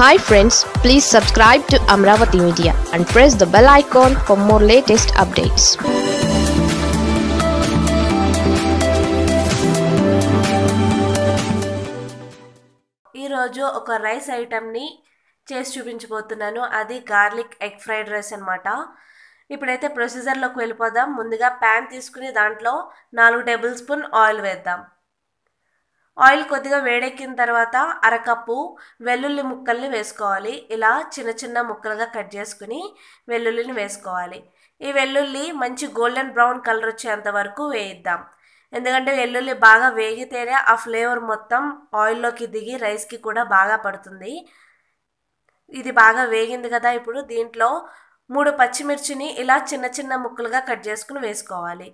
hi friends please subscribe to Amaravati media and press the bell icon for more latest updates ఈరోజు ఒక rice ఐటెంని చేసి చూపించబోతున్నాను అది garlic egg fried rice అనమాట ఇప్పుడైతే ప్రొసీజర్లోకి వెళ్ళిపోదాం ముందుగా ప్యాన్ తీసుకుని దాంట్లో నాలుగు టేబుల్ స్పూన్ ఆయిల్ వేద్దాం ఆయిల్ కొద్దిగా వేడెక్కిన తర్వాత అరకప్పు వెల్లుల్లి ముక్కల్ని వేసుకోవాలి ఇలా చిన్న చిన్న ముక్కలుగా కట్ చేసుకుని వెల్లుల్లిని వేసుకోవాలి ఈ వెల్లుల్లి మంచి గోల్డెన్ బ్రౌన్ కలర్ వచ్చేంత వరకు వేయిద్దాం ఎందుకంటే వెల్లుల్లి బాగా వేగితేనే ఆ ఫ్లేవర్ మొత్తం ఆయిల్లోకి దిగి రైస్కి కూడా బాగా పడుతుంది ఇది బాగా వేగింది కదా ఇప్పుడు దీంట్లో మూడు పచ్చిమిర్చిని ఇలా చిన్న చిన్న ముక్కలుగా కట్ చేసుకుని వేసుకోవాలి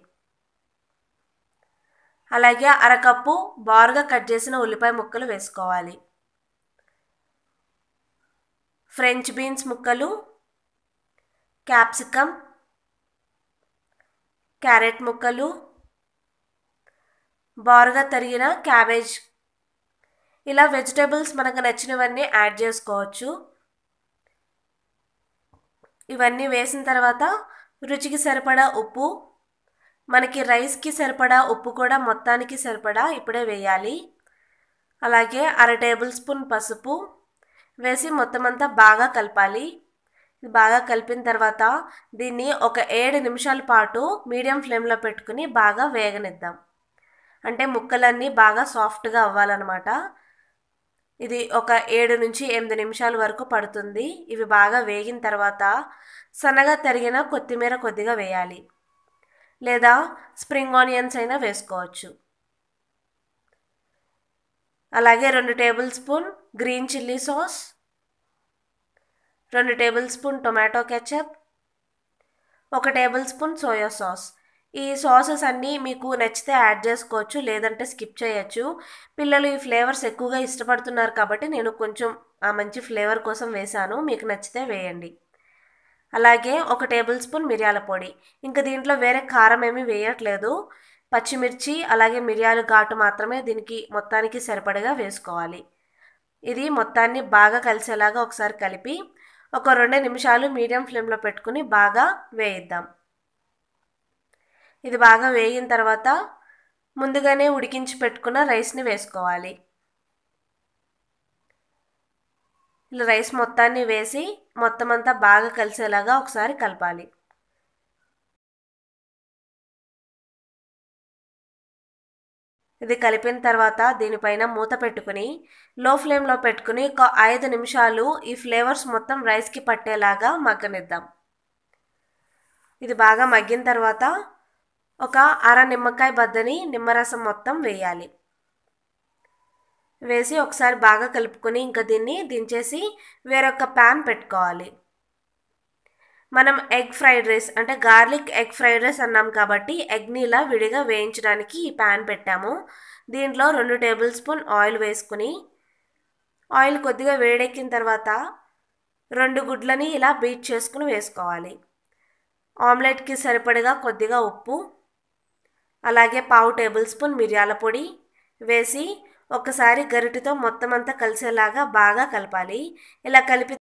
అలాగే అరకప్పు బారుగా కట్ చేసిన ఉల్లిపాయ ముక్కలు వేసుకోవాలి ఫ్రెంచ్ బీన్స్ ముక్కలు క్యాప్సికమ్ క్యారెట్ ముక్కలు బారుగా తరిగిన క్యాబేజ్ ఇలా వెజిటేబుల్స్ మనకు నచ్చినవన్నీ యాడ్ చేసుకోవచ్చు ఇవన్నీ వేసిన తర్వాత రుచికి సరిపడా ఉప్పు మనకి రైస్కి సరిపడా ఉప్పు కూడా మొత్తానికి సరిపడా ఇప్పుడే వేయాలి అలాగే అర టేబుల్ స్పూన్ పసుపు వేసి మొత్తం అంతా బాగా కలపాలి బాగా కలిపిన తర్వాత దీన్ని ఒక ఏడు నిమిషాల పాటు మీడియం ఫ్లేమ్లో పెట్టుకుని బాగా వేగనిద్దాం అంటే ముక్కలన్నీ బాగా సాఫ్ట్గా అవ్వాలన్నమాట ఇది ఒక ఏడు నుంచి ఎనిమిది నిమిషాల వరకు పడుతుంది ఇవి బాగా వేగిన తర్వాత సన్నగా తరిగిన కొత్తిమీర కొద్దిగా వేయాలి లేదా స్ప్రింగ్ ఆనియన్స్ అయినా వేసుకోవచ్చు అలాగే రెండు tablespoon green chilli sauce రెండు టేబుల్ స్పూన్ టొమాటో కెచప్ ఒక టేబుల్ స్పూన్ సోయా సాస్ ఈ సాసెస్ అన్నీ మీకు నచ్చితే యాడ్ చేసుకోవచ్చు లేదంటే స్కిప్ చేయొచ్చు పిల్లలు ఈ ఫ్లేవర్స్ ఎక్కువగా ఇష్టపడుతున్నారు కాబట్టి నేను కొంచెం ఆ మంచి ఫ్లేవర్ కోసం వేశాను మీకు నచ్చితే వేయండి అలాగే ఒక టేబుల్ స్పూన్ మిరియాల పొడి ఇంకా దీంట్లో వేరే కారం ఏమీ వేయట్లేదు పచ్చిమిర్చి అలాగే మిరియాలు ఘాటు మాత్రమే దీనికి మొత్తానికి సరిపడగా వేసుకోవాలి ఇది మొత్తాన్ని బాగా కలిసేలాగా ఒకసారి కలిపి ఒక రెండు నిమిషాలు మీడియం ఫ్లేమ్లో పెట్టుకుని బాగా వేయిద్దాం ఇది బాగా వేగిన తర్వాత ముందుగానే ఉడికించి పెట్టుకున్న రైస్ని వేసుకోవాలి రైస్ మొత్తాన్ని వేసి మొత్తం అంతా బాగా కలిసేలాగా ఒకసారి కలపాలి ఇది కలిపిన తర్వాత దీనిపైన మూత పెట్టుకుని లో ఫ్లేమ్లో పెట్టుకుని ఒక ఐదు నిమిషాలు ఈ ఫ్లేవర్స్ మొత్తం రైస్కి పట్టేలాగా మగ్గనిద్దాం ఇది బాగా మగ్గిన తర్వాత ఒక అర నిమ్మకాయ బద్దని నిమ్మరసం మొత్తం వేయాలి వేసి ఒకసారి బాగా కలుపుకొని ఇంకా దీన్ని దించేసి వేరొక ప్యాన్ పెట్టుకోవాలి మనం ఎగ్ ఫ్రైడ్ రైస్ అంటే గార్లిక్ ఎగ్ ఫ్రైడ్ రైస్ అన్నాం కాబట్టి ఎగ్ని ఇలా విడిగా వేయించడానికి ఈ ప్యాన్ పెట్టాము దీంట్లో రెండు టేబుల్ స్పూన్ ఆయిల్ వేసుకుని ఆయిల్ కొద్దిగా వేడెక్కిన తర్వాత రెండు గుడ్లని ఇలా బీట్ చేసుకుని వేసుకోవాలి ఆమ్లెట్కి సరిపడగా కొద్దిగా ఉప్పు అలాగే పావు టేబుల్ స్పూన్ మిరియాల పొడి వేసి ఒక్కసారి గరిటెతో మొత్తం అంతా కలిసేలాగా బాగా కలపాలి ఇలా కలిపి